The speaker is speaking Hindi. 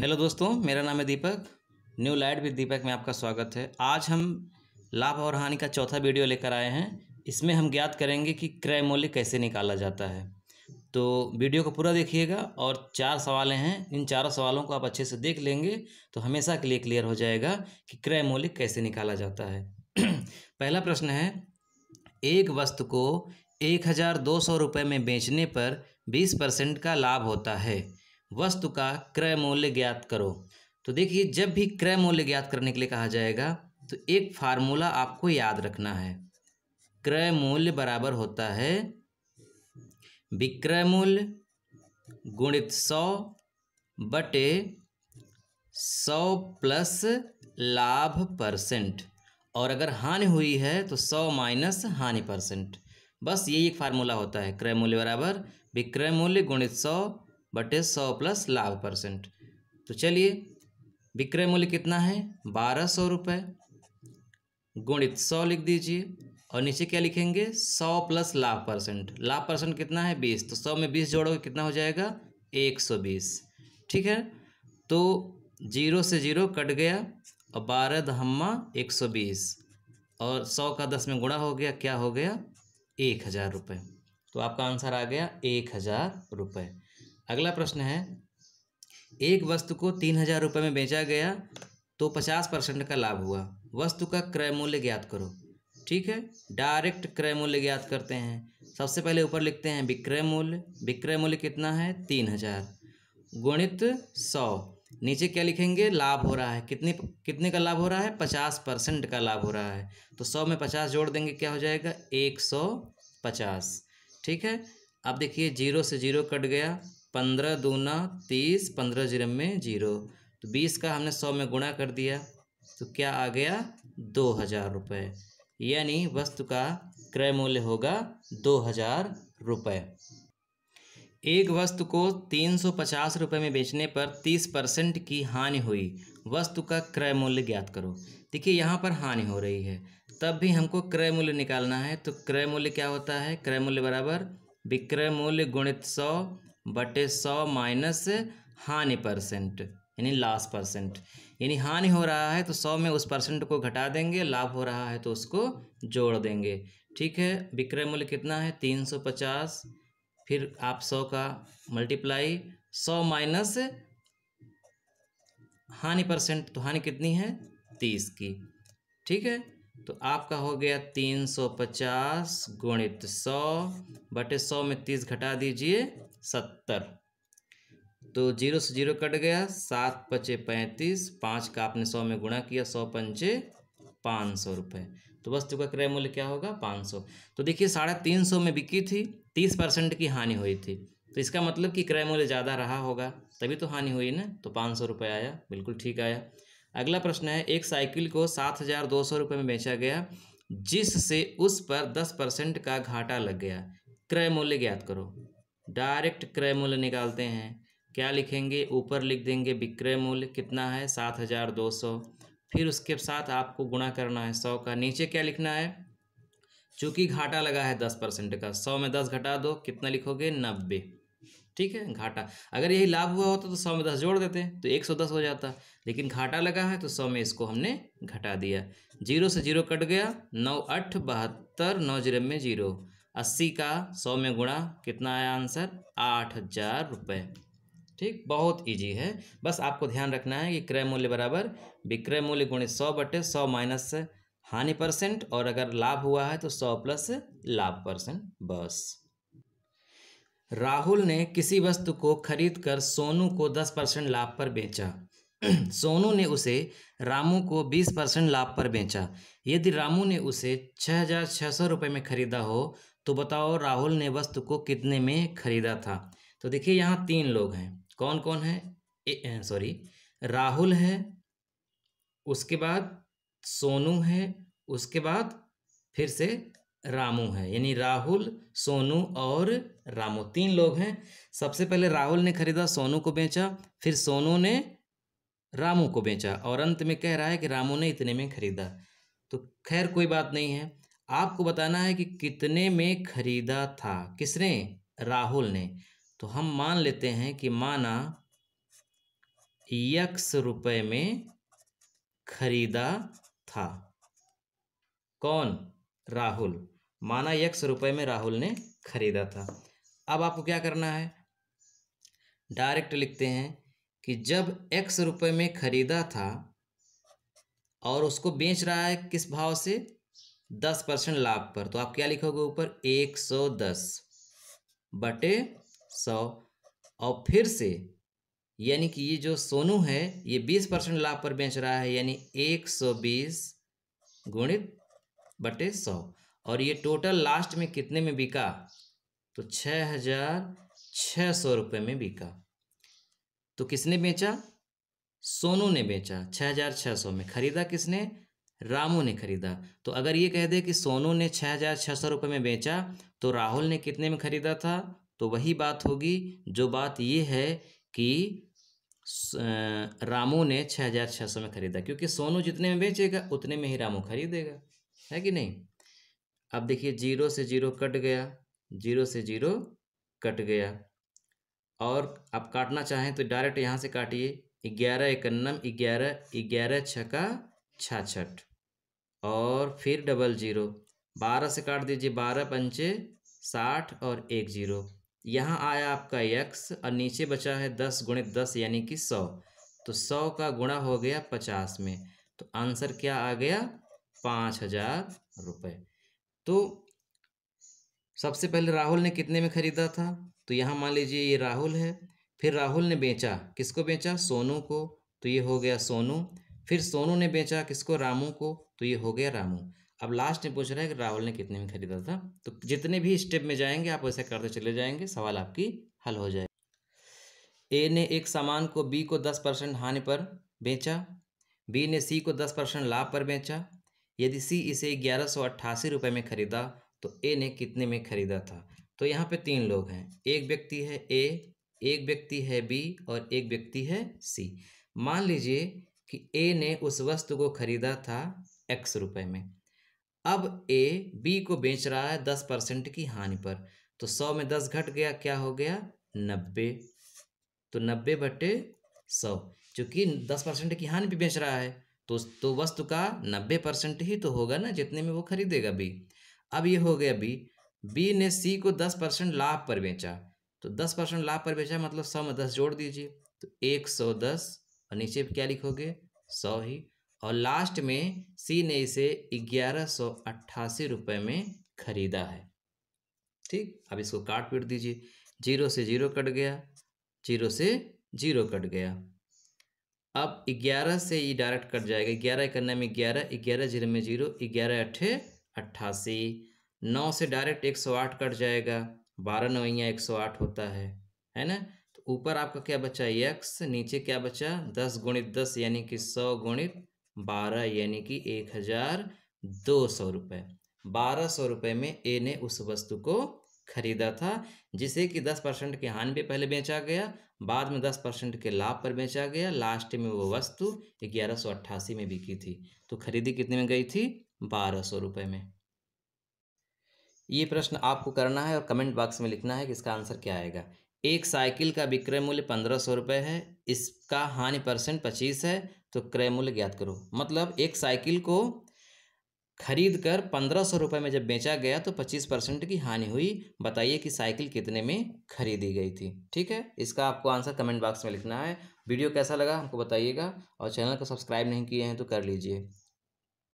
हेलो दोस्तों मेरा नाम है Deepak new light with Deepak में आपका स्वागत है आज हम लाभ और हानि का चौथा वीडियो लेकर आए हैं इसमें हम ज्ञात करेंगे कि क्रय मूल्य कैसे निकाला जाता है तो वीडियो को पूरा देखिएगा और चार सवाल हैं इन चारों सवालों को आप अच्छे से देख लेंगे तो हमेशा के लिए क्लियर हो जाएगा कि क्रय मूल्य कैसे निकाला जाता है पहला प्रश्न है एक वस्तु को एक हज़ार दो सौ रुपये में बेचने पर बीस परसेंट का लाभ होता है वस्तु का क्रय मूल्य ज्ञात करो तो देखिए जब भी क्रय मूल्य ज्ञात करने के लिए कहा जाएगा तो एक फार्मूला आपको याद रखना है क्रय मूल्य बराबर होता है विक्रय मूल्य गुणित सौ बटे सौ प्लस लाभ परसेंट और अगर हानि हुई है तो सौ माइनस हानि परसेंट बस यही एक फार्मूला होता है क्रय मूल्य बराबर विक्रय मूल्य गुणित सौ बटे सौ प्लस लाभ परसेंट तो चलिए विक्रय मूल्य कितना है बारह सौ रुपये गुणित सौ लिख दीजिए और नीचे क्या लिखेंगे सौ प्लस लाभ परसेंट लाभ परसेंट कितना है बीस तो सौ में बीस जोड़ोगे कितना हो जाएगा एक सौ बीस ठीक है तो जीरो से जीरो कट गया और बारह धम्मा एक सौ बीस और सौ का दस में गुणा हो गया क्या हो गया एक हज़ार रुपये तो आपका आंसर आ गया एक हज़ार रुपये अगला प्रश्न है एक वस्तु को तीन हजार रुपये में बेचा गया तो पचास परसेंट का लाभ हुआ वस्तु का क्रय मूल्य ज्ञात करो ठीक है डायरेक्ट क्रय मूल्य ज्ञात करते हैं सबसे पहले ऊपर लिखते हैं विक्रय मूल्य विक्रय मूल्य कितना है तीन हजार गुणित सौ नीचे क्या लिखेंगे लाभ हो रहा है कितने कितने का लाभ हो रहा है पचास परसेंट का लाभ हो रहा है तो सौ में पचास जोड़ देंगे क्या हो जाएगा एक सौ पचास ठीक है अब देखिए जीरो से जीरो कट गया पंद्रह दूना तीस पंद्रह जीरो में जीरो तो बीस का हमने सौ में गुणा कर दिया तो क्या आ गया दो हज़ार रुपये यानी वस्तु का क्रय मूल्य होगा दो हज़ार रुपये एक वस्तु को तीन सौ पचास रुपये में बेचने पर तीस परसेंट की हानि हुई वस्तु का क्रय मूल्य ज्ञात करो देखिए यहाँ पर हानि हो रही है तब भी हमको क्रय मूल्य निकालना है तो क्रय मूल्य क्या होता है क्रय मूल्य बराबर विक्रय मूल्य गुणित सौ बटे सौ माइनस हानि परसेंट यानी लास्ट परसेंट यानी हानि हो रहा है तो सौ में उस परसेंट को घटा देंगे लाभ हो रहा है तो उसको जोड़ देंगे ठीक है विक्रय मूल्य कितना है तीन सौ पचास फिर आप सौ का मल्टीप्लाई सौ माइनस हानि परसेंट तो हानि कितनी है तीस की ठीक है तो आपका हो गया तीन सौ पचास गुणित सौ बटे सौ में तीस घटा दीजिए सत्तर तो जीरो से जीरो कट गया सात पचे पैंतीस पाँच का आपने सौ में गुणा किया सौ पंचे पाँच सौ रुपये तो वस्तु का क्रय मूल्य क्या होगा पाँच सौ तो देखिए साढ़े तीन सौ में बिकी थी तीस परसेंट की हानि हुई थी तो इसका मतलब कि क्रय मूल्य ज़्यादा रहा होगा तभी तो हानि हुई ना तो पाँच सौ रुपये आया बिल्कुल ठीक आया अगला प्रश्न है एक साइकिल को सात हज़ार दो सौ रुपये में बेचा गया जिससे उस पर दस परसेंट का घाटा लग गया क्रय मूल्य ज्ञात करो डायरेक्ट क्रय मूल्य निकालते हैं क्या लिखेंगे ऊपर लिख देंगे विक्रय मूल्य कितना है सात हज़ार दो सौ फिर उसके साथ आपको गुणा करना है सौ का नीचे क्या लिखना है चूँकि घाटा लगा है दस परसेंट का सौ में दस घटा दो कितना लिखोगे नब्बे ठीक है घाटा अगर यही लाभ हुआ होता तो सौ में दस जोड़ देते तो एक सौ दस हो जाता लेकिन घाटा लगा है तो सौ में इसको हमने घटा दिया जीरो से जीरो कट गया नौ अठ बहत्तर नौ जीरो में जीरो अस्सी का सौ में गुणा कितना आया आंसर आठ हजार रुपये ठीक बहुत इजी है बस आपको ध्यान रखना है कि क्रय मूल्य बराबर विक्रय मूल्य गुणे सौ बटे सौ माइनस हानि परसेंट और अगर लाभ हुआ है तो सौ प्लस लाभ परसेंट बस राहुल ने किसी वस्तु को खरीदकर सोनू को दस परसेंट लाभ पर बेचा सोनू ने उसे रामू को बीस परसेंट लाभ पर बेचा यदि रामू ने उसे छः हजार छः सौ रुपये में ख़रीदा हो तो बताओ राहुल ने वस्तु को कितने में ख़रीदा था तो देखिए यहाँ तीन लोग हैं कौन कौन है सॉरी राहुल है उसके बाद सोनू है उसके बाद फिर से रामू है यानी राहुल सोनू और रामू तीन लोग हैं सबसे पहले राहुल ने खरीदा सोनू को बेचा फिर सोनू ने रामू को बेचा और अंत में कह रहा है कि रामू ने इतने में खरीदा तो खैर कोई बात नहीं है आपको बताना है कि कितने में खरीदा था किसने राहुल ने तो हम मान लेते हैं कि माना यक्स रुपए में खरीदा था कौन राहुल माना एक रुपये में राहुल ने खरीदा था अब आपको क्या करना है डायरेक्ट लिखते हैं कि जब एक्स रुपये में खरीदा था और उसको बेच रहा है किस भाव से दस परसेंट लाभ पर तो आप क्या लिखोगे ऊपर एक सौ दस बटे सौ और फिर से यानी कि ये जो सोनू है ये बीस परसेंट लाभ पर बेच रहा है यानी एक सौ बीस गुणित बटे सौ और ये टोटल लास्ट में कितने में बिका तो छ हजार छ सौ रुपये में बिका तो किसने बेचा सोनू ने बेचा छ हजार छः सौ में खरीदा किसने रामू ने खरीदा तो अगर ये कह दे कि सोनू ने छः हजार छः सौ रुपये में बेचा तो राहुल ने कितने में खरीदा था तो वही बात होगी जो बात ये है कि रामू ने छः हजार छः सौ में खरीदा क्योंकि सोनू जितने में बेचेगा उतने में ही रामू खरीदेगा है कि नहीं अब देखिए जीरो से जीरो कट गया जीरो से जीरो कट गया और आप काटना चाहें तो डायरेक्ट यहाँ से काटिए ग्यारह इक्नम ग्यारह ग्यारह छका छाछठ और फिर डबल जीरो बारह से काट दीजिए बारह पंचे साठ और एक जीरो यहाँ आया आपका यक्स और नीचे बचा है दस गुणित दस यानी कि सौ तो सौ का गुणा हो गया पचास में तो आंसर क्या आ गया पाँच हजार रुपये तो सबसे पहले राहुल ने कितने में ख़रीदा था तो यहाँ मान लीजिए ये राहुल है फिर राहुल ने बेचा किसको बेचा सोनू को तो ये हो गया सोनू फिर सोनू ने बेचा किसको रामू को तो ये हो गया रामू अब लास्ट में पूछ रहा है कि राहुल ने कितने में खरीदा था तो जितने भी स्टेप में जाएंगे आप वैसे करते चले जाएंगे सवाल आपकी हल हो जाएगी ए ने एक सामान को बी को दस परसेंट हानि पर बेचा बी ने सी को दस परसेंट लाभ पर बेचा यदि सी इसे ग्यारह सौ अट्ठासी रुपये में खरीदा तो ए ने कितने में खरीदा था तो यहाँ पे तीन लोग हैं एक व्यक्ति है ए एक व्यक्ति है बी और एक व्यक्ति है सी मान लीजिए कि ए ने उस वस्तु को खरीदा था एक्स रुपये में अब ए बी को बेच रहा है दस परसेंट की हानि पर तो सौ में दस घट गया क्या हो गया नब्बे तो नब्बे बटे सौ चूँकि दस परसेंट की हानि भी बेच रहा है तो तो वस्तु का नब्बे परसेंट ही तो होगा ना जितने में वो खरीदेगा बी अब ये हो गया बी बी ने सी को दस परसेंट लाभ पर बेचा तो दस परसेंट लाभ पर बेचा मतलब सौ में दस जोड़ दीजिए तो एक सौ दस और नीचे क्या लिखोगे सौ ही और लास्ट में सी ने इसे ग्यारह सौ अट्ठासी रुपये में खरीदा है ठीक अब इसको काट पीट दीजिए जीरो से जीरो कट गया जीरो से जीरो कट गया अब ग्यारह से ये डायरेक्ट कट जाएगा ग्यारह करने में ग्यारह ग्यारह जीरो में जीरो ग्यारह अट्ठे अट्ठासी नौ से डायरेक्ट एक सौ आठ कट जाएगा बारह नवैया एक सौ आठ होता है है ना तो ऊपर आपका क्या बचा यक्स नीचे क्या बचा दस गुणित दस यानी कि सौ गुणित बारह यानी कि एक हज़ार दो सौ रुपये बारह सौ रुपये में ए ने उस वस्तु को खरीदा था जिसे कि दस परसेंट के हान भी पहले बेचा गया बाद में दस परसेंट के लाभ पर बेचा गया लास्ट में वो वस्तु ग्यारह सौ अट्ठासी में बिकी थी तो खरीदी कितने में गई थी बारह सौ रुपये में ये प्रश्न आपको करना है और कमेंट बॉक्स में लिखना है कि इसका आंसर क्या आएगा एक साइकिल का विक्रय मूल्य पंद्रह सौ रुपये है इसका हानि परसेंट पच्चीस है तो क्रय मूल्य ज्ञात करो मतलब एक साइकिल को खरीद कर पंद्रह सौ रुपये में जब बेचा गया तो पच्चीस परसेंट की हानि हुई बताइए कि साइकिल कितने में खरीदी गई थी ठीक है इसका आपको आंसर कमेंट बॉक्स में लिखना है वीडियो कैसा लगा हमको बताइएगा और चैनल को सब्सक्राइब नहीं किए हैं तो कर लीजिए